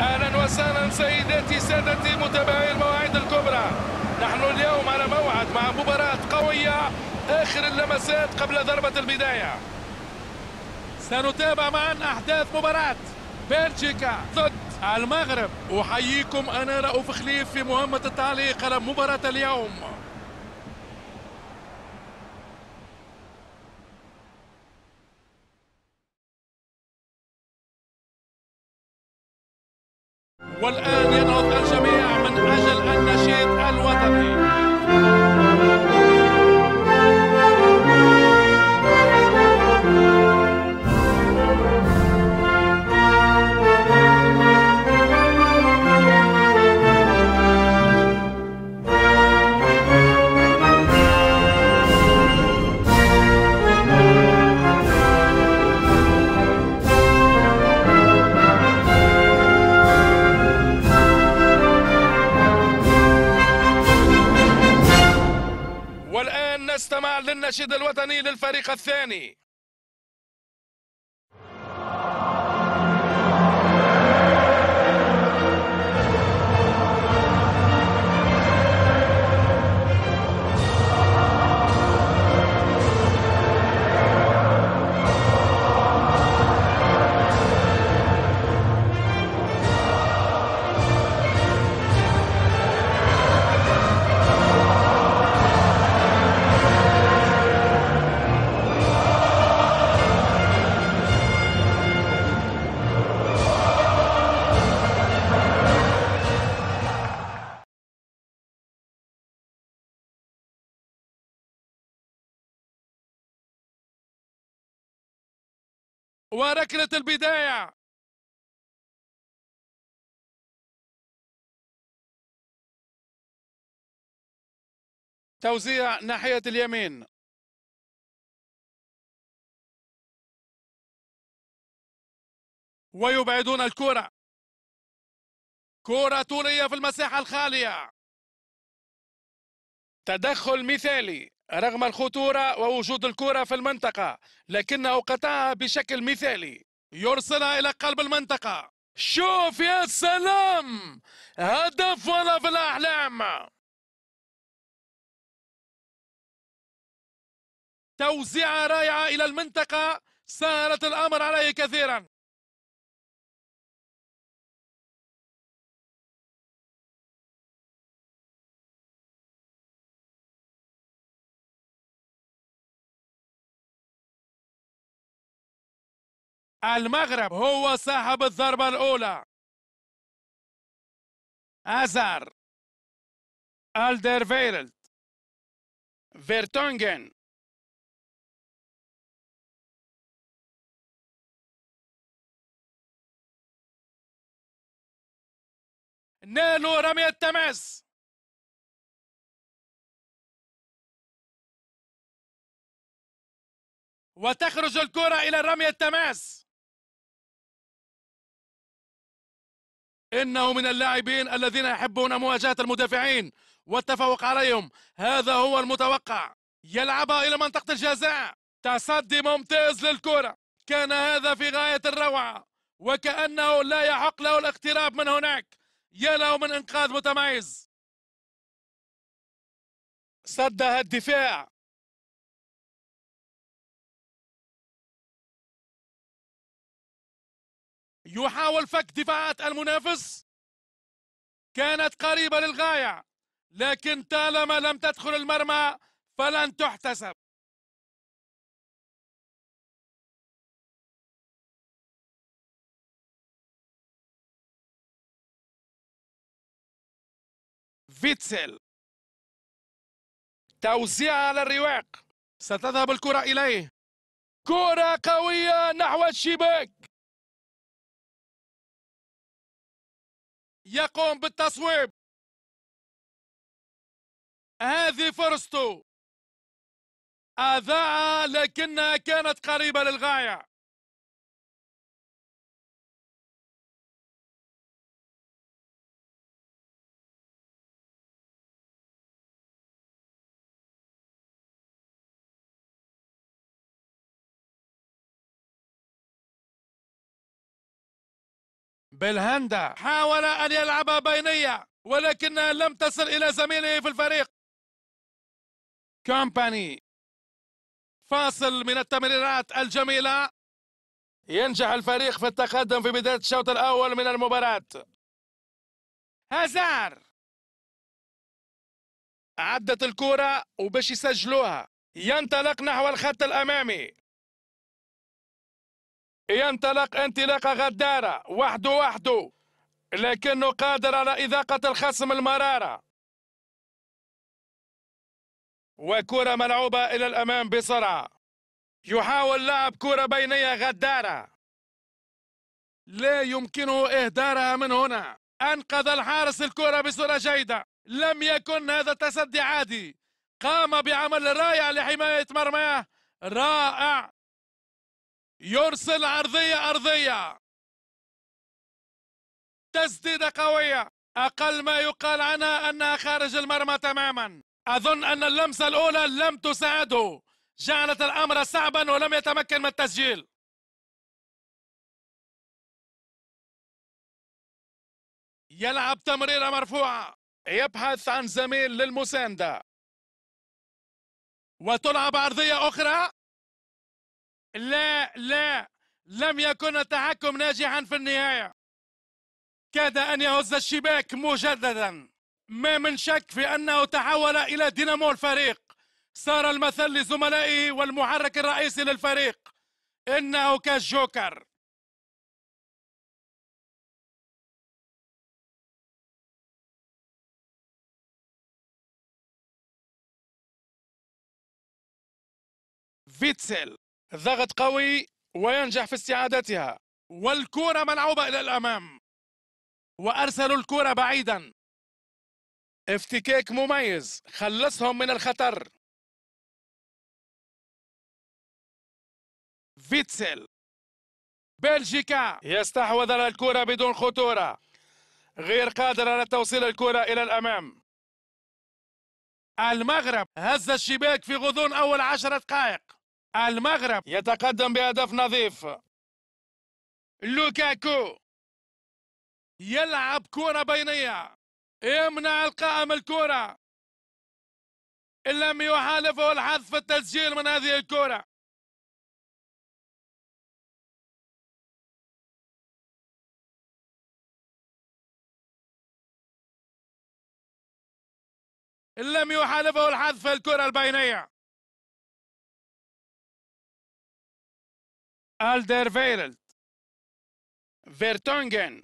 اهلا وسهلا سيداتي سادتي متابعي المواعيد الكبرى نحن اليوم على موعد مع مباراة قوية اخر اللمسات قبل ضربة البداية سنتابع معا احداث مباراة بلجيكا ضد المغرب احييكم انا رؤوف خليف في مهمة التعليق على مباراة اليوم والآن Danny. وركلة البداية توزيع ناحية اليمين ويبعدون الكرة كرة طولية في المساحة الخالية تدخل مثالي رغم الخطورة ووجود الكرة في المنطقة لكنه قطعها بشكل مثالي يرسلها إلى قلب المنطقة شوف يا سلام هدف ولا في الأحلام توزيعة رائعة إلى المنطقة سهلت الأمر عليه كثيرا المغرب هو صاحب الضربة الأولى أزار ألدر فيرلد فيرتونجن نالوا رمي التماس وتخرج الكرة إلى رمي التماس إنه من اللاعبين الذين يحبون مواجهة المدافعين والتفوق عليهم هذا هو المتوقع يلعبها إلى منطقة الجزاء تصدي ممتاز للكرة كان هذا في غاية الروعة وكأنه لا يحق له الاقتراب من هناك يا له من إنقاذ متميز صدها الدفاع يحاول فك دفاعات المنافس كانت قريبة للغاية لكن طالما لم تدخل المرمى فلن تحتسب فيتسل توزيع على الرواق ستذهب الكرة إليه كرة قوية نحو الشباك يقوم بالتصويب هذه فرصته أذاع لكنها كانت قريبة للغاية بالهندا حاول أن يلعب بينية ولكنها لم تصل إلى زميله في الفريق كومباني فاصل من التمريرات الجميلة ينجح الفريق في التقدم في بداية الشوط الأول من المباراة هازار عدت الكرة وباش يسجلوها ينطلق نحو الخط الأمامي ينطلق انطلاقة غدارة وحده وحده لكنه قادر على إذاقة الخصم المرارة وكرة ملعوبة إلى الأمام بسرعة يحاول لعب كرة بينية غدارة لا يمكنه إهدارها من هنا أنقذ الحارس الكرة بصورة جيدة لم يكن هذا تصدي عادي قام بعمل رائع لحماية مرماه رائع يرسل أرضية أرضية تسديدة قوية أقل ما يقال عنها أنها خارج المرمى تماما أظن أن اللمسة الأولى لم تساعده جعلت الأمر صعبا ولم يتمكن من التسجيل يلعب تمريرة مرفوعة يبحث عن زميل للمساندة وتلعب عرضية أخرى لا لا لم يكن التحكم ناجحا في النهاية كاد أن يهز الشباك مجددا ما من شك في أنه تحول إلى دينامو الفريق صار المثل لزملائه والمحرك الرئيسي للفريق إنه كالجوكر فيتسل الضغط قوي وينجح في استعادتها والكرة ملعوبة إلى الأمام وأرسلوا الكرة بعيدا افتكاك مميز خلصهم من الخطر فيتسل بلجيكا يستحوذ على الكرة بدون خطورة غير قادر على توصيل الكرة إلى الأمام المغرب هز الشباك في غضون أول عشر دقائق المغرب يتقدم بهدف نظيف لوكاكو يلعب كرة بينية يمنع القائم الكرة إن لم يحالفه الحظ في التسجيل من هذه الكرة إن لم يحالفه الحظ في الكرة البينية Alderweireld, فيرتونجن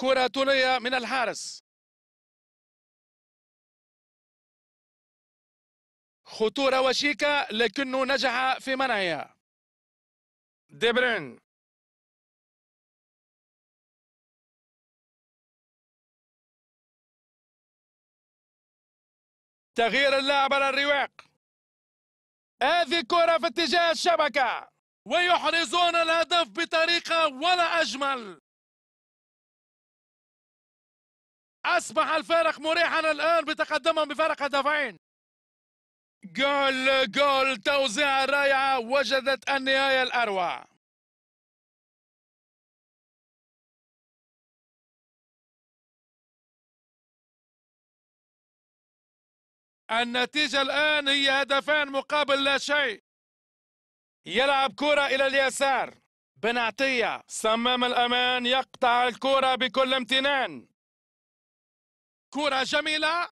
كرة طولية من الحارس خطورة وشيكة لكنه نجح في منعها ديبرين تغيير اللاعب على الرواق هذه كرة في اتجاه الشبكة ويحرزون الهدف بطريقة ولا أجمل أصبح الفارق مريحا الآن بتقدمهم بفارق هدفين جول جول توزيع رائعة وجدت النهاية الأروع النتيجة الآن هي هدفان مقابل لا شيء يلعب كرة إلى اليسار بن عطية صمام الأمان يقطع الكرة بكل امتنان كرة جميلة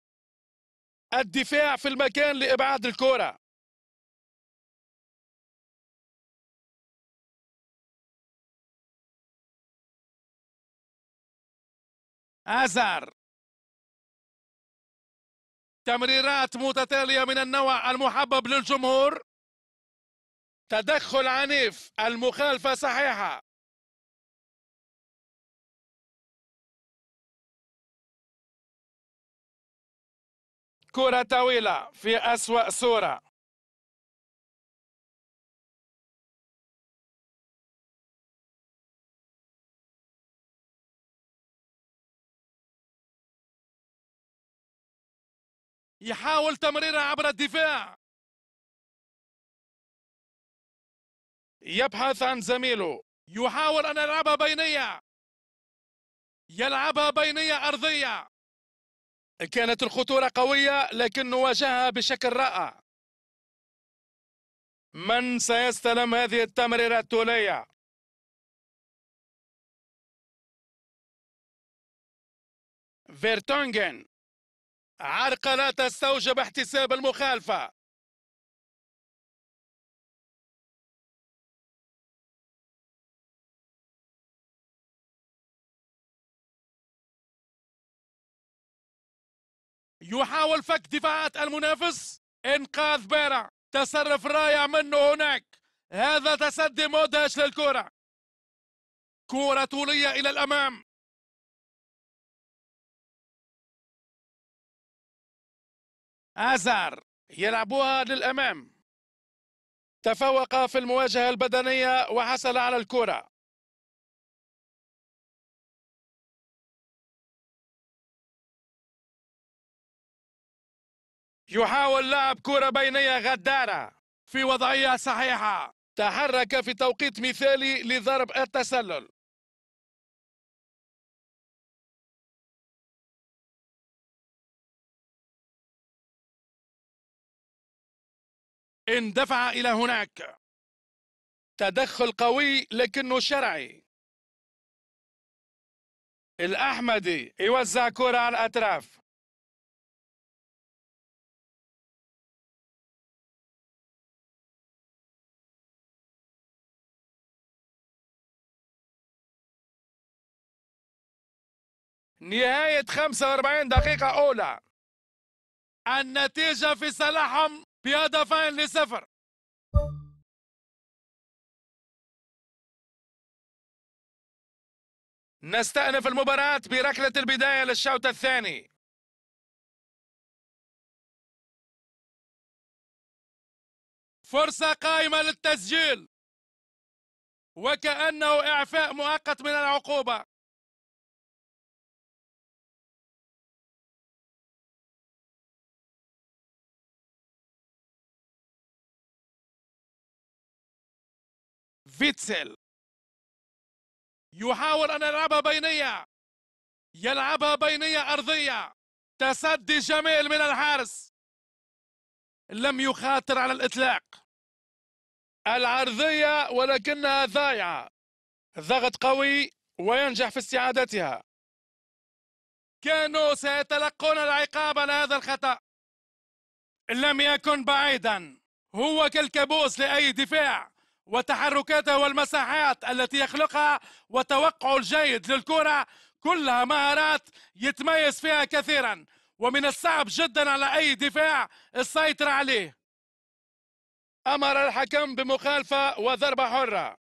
الدفاع في المكان لإبعاد الكرة أزار تمريرات متتالية من النوع المحبب للجمهور تدخل عنيف المخالفة صحيحة كرة طويلة في أسوأ صورة يحاول تمريرها عبر الدفاع يبحث عن زميله يحاول أن يلعبها بينية يلعبها بينية أرضية كانت الخطورة قوية لكن واجهها بشكل رائع من سيستلم هذه التمريرة التولية فيرتونغن عرقلة تستوجب احتساب المخالفة يحاول فك دفاعات المنافس انقاذ بارع تصرف رائع منه هناك هذا تسدي مدهش للكرة كرة طولية إلى الأمام أزار يلعبوها للأمام تفوق في المواجهة البدنية وحصل على الكرة يحاول لعب كرة بينية غدارة في وضعية صحيحة تحرك في توقيت مثالي لضرب التسلل اندفع إلى هناك تدخل قوي لكنه شرعي الأحمدي يوزع كرة على الأطراف نهاية 45 دقيقة أولى النتيجة في صالحهم بهدفين لصفر نستأنف المباراة بركلة البداية للشوط الثاني فرصة قائمة للتسجيل وكأنه إعفاء مؤقت من العقوبة فيتسل يحاول أن يلعبها بينية يلعبها بينية أرضية تسدي جميل من الحارس لم يخاطر على الإطلاق العرضية ولكنها ضايعة ضغط قوي وينجح في استعادتها كانوا سيتلقون العقاب على هذا الخطأ لم يكن بعيدا هو كالكابوس لأي دفاع وتحركاته والمساحات التي يخلقها وتوقعه الجيد للكرة كلها مهارات يتميز فيها كثيرا ومن الصعب جدا على أي دفاع السيطرة عليه أمر الحكم بمخالفة وضربة حرة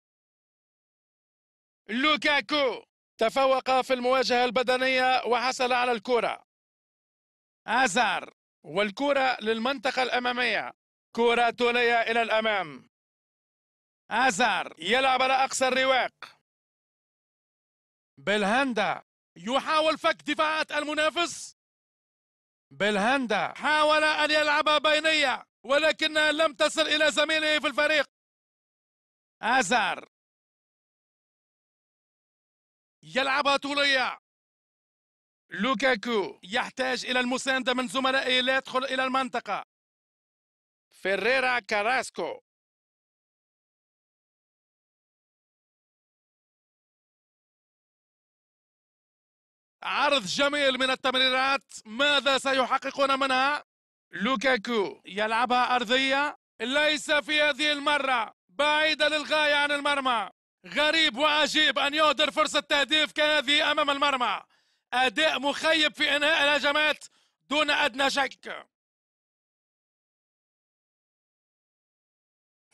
لوكاكو تفوق في المواجهة البدنية وحصل على الكرة عزار والكرة للمنطقة الأمامية كرة تولية إلى الأمام أزار يلعب على أقصى الرواق بالهندا يحاول فك دفاعات المنافس بالهندا حاول أن يلعب بينية ولكنها لم تصل إلى زميله في الفريق أزار يلعبها طولية لوكاكو يحتاج إلى المساندة من زملائه ليدخل إلى المنطقة فيريرا كاراسكو عرض جميل من التمريرات ماذا سيحققون منها لوكاكو يلعبها أرضية ليس في هذه المرة بعيدة للغاية عن المرمى غريب وعجيب أن يهدر فرصة تهديف كهذه أمام المرمى أداء مخيب في إنهاء الهجمات دون أدنى شك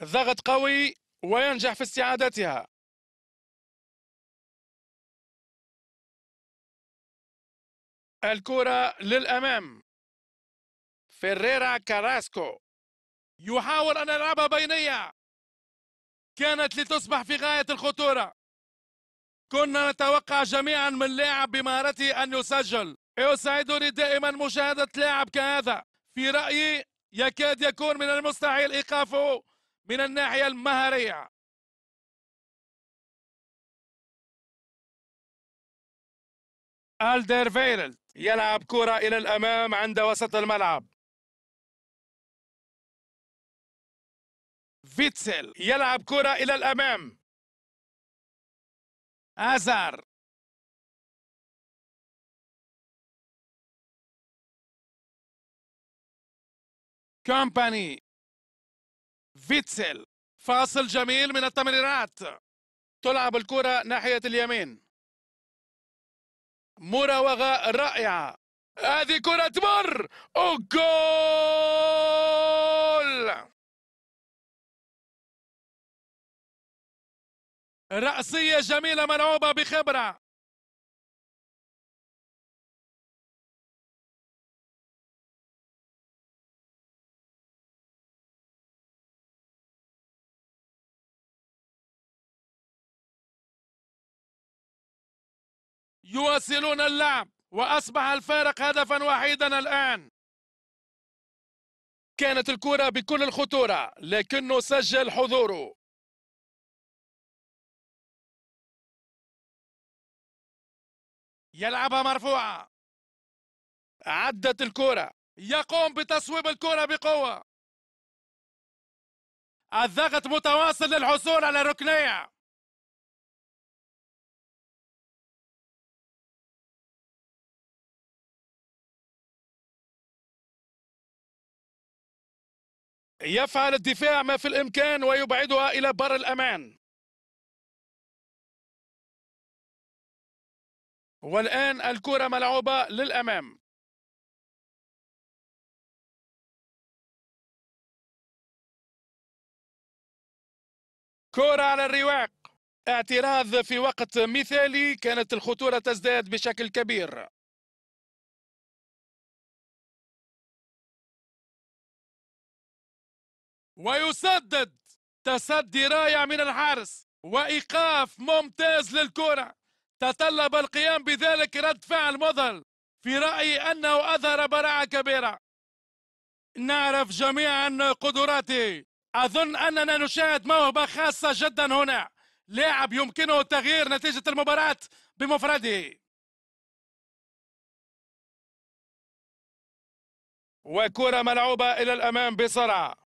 ضغط قوي وينجح في استعادتها الكرة للأمام فيريرا كاراسكو يحاول أن يلعبها بينية كانت لتصبح في غاية الخطورة كنا نتوقع جميعا من لاعب بمهارته أن يسجل يسعدني دائما مشاهدة لاعب كهذا في رأيي يكاد يكون من المستحيل إيقافه من الناحية المهرية ألدر فيرلد يلعب كرة إلى الأمام عند وسط الملعب فيتسل يلعب كرة إلى الأمام أزار كومباني فيتسل فاصل جميل من التمريرات تلعب الكرة ناحية اليمين مراوغة رائعة هذه كرة مر وجول رأسية جميلة ملعوبة بخبرة يواصلون اللعب وأصبح الفارق هدفا وحيدا الآن كانت الكرة بكل الخطورة لكنه سجل حضوره يلعبها مرفوعة عدت الكرة يقوم بتصويب الكرة بقوة الضغط متواصل للحصول على ركنية يفعل الدفاع ما في الإمكان ويبعدها إلى بر الأمان والآن الكرة ملعوبة للأمام كرة على الرواق اعتراض في وقت مثالي كانت الخطورة تزداد بشكل كبير ويسدد تسدي رائع من الحارس وإيقاف ممتاز للكرة تطلب القيام بذلك رد فعل مذهل في رأيي أنه أظهر براعة كبيرة نعرف جميعا قدراته أظن أننا نشاهد موهبة خاصة جدا هنا لاعب يمكنه تغيير نتيجة المباراة بمفرده وكرة ملعوبة إلى الأمام بسرعة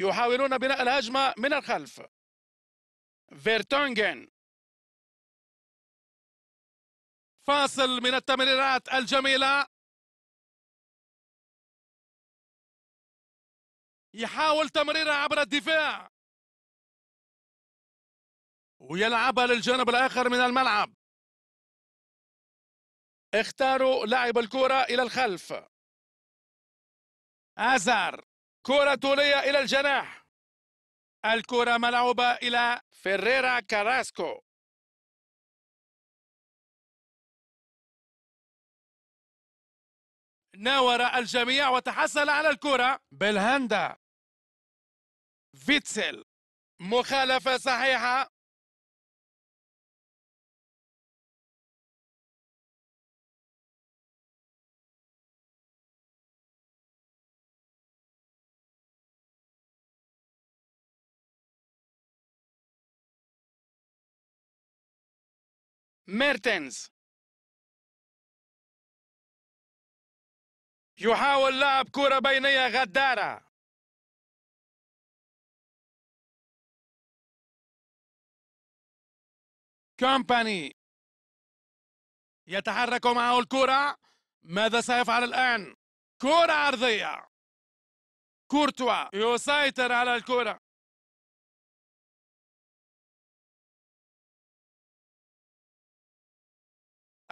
يحاولون بناء الهجمة من الخلف فيرتونغن فاصل من التمريرات الجميلة يحاول تمريرها عبر الدفاع ويلعبها للجانب الآخر من الملعب اختاروا لاعب الكرة إلى الخلف أزار كرة طولية إلى الجناح الكرة ملعوبة إلى فيريرا كاراسكو ناور الجميع وتحصل على الكرة بالهندا فيتسل مخالفة صحيحة ميرتنز يحاول لعب كرة بينية غدارة كومباني يتحرك معه الكرة ماذا سيفعل الآن؟ كرة عرضية كورتوا يسيطر على الكرة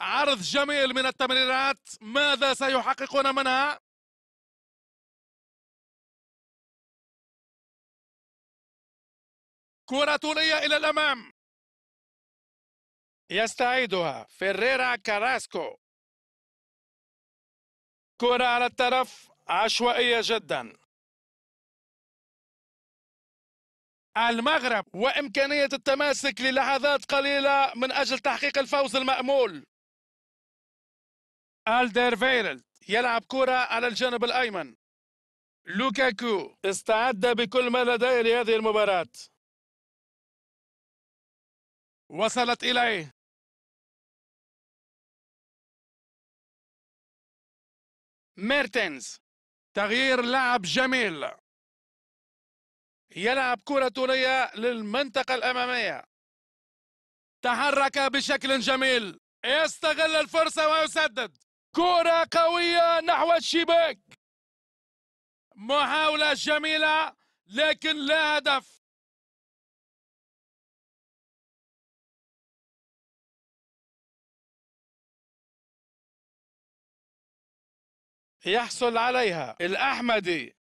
عرض جميل من التمريرات ماذا سيحققون منها كرة طولية إلى الأمام يستعيدها فيريرا كاراسكو كرة على الطرف عشوائية جدا المغرب وإمكانية التماسك للحظات قليلة من أجل تحقيق الفوز المأمول ألدر فيرلد يلعب كرة على الجانب الأيمن لوكاكو استعد بكل ما لديه لهذه المباراة وصلت إليه ميرتنز تغيير لعب جميل يلعب كرة طولية للمنطقة الأمامية تحرك بشكل جميل يستغل الفرصة ويسدد كرة قوية نحو الشباك محاولة جميلة لكن لا هدف يحصل عليها الأحمدي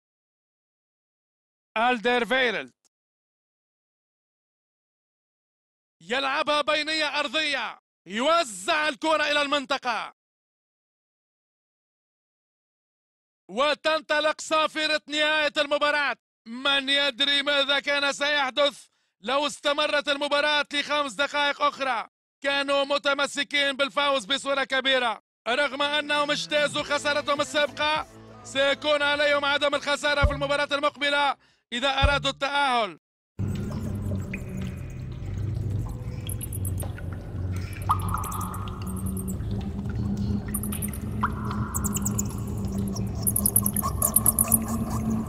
فيرلد يلعبها بينية أرضية يوزع الكرة إلى المنطقة وتنطلق صافرة نهاية المباراة من يدري ماذا كان سيحدث لو استمرت المباراة لخمس دقائق أخرى كانوا متمسكين بالفوز بصورة كبيرة رغم أنهم اجتازوا خسارتهم السابقة سيكون عليهم عدم الخسارة في المباراة المقبلة إذا أرادوا التأهل Thank you.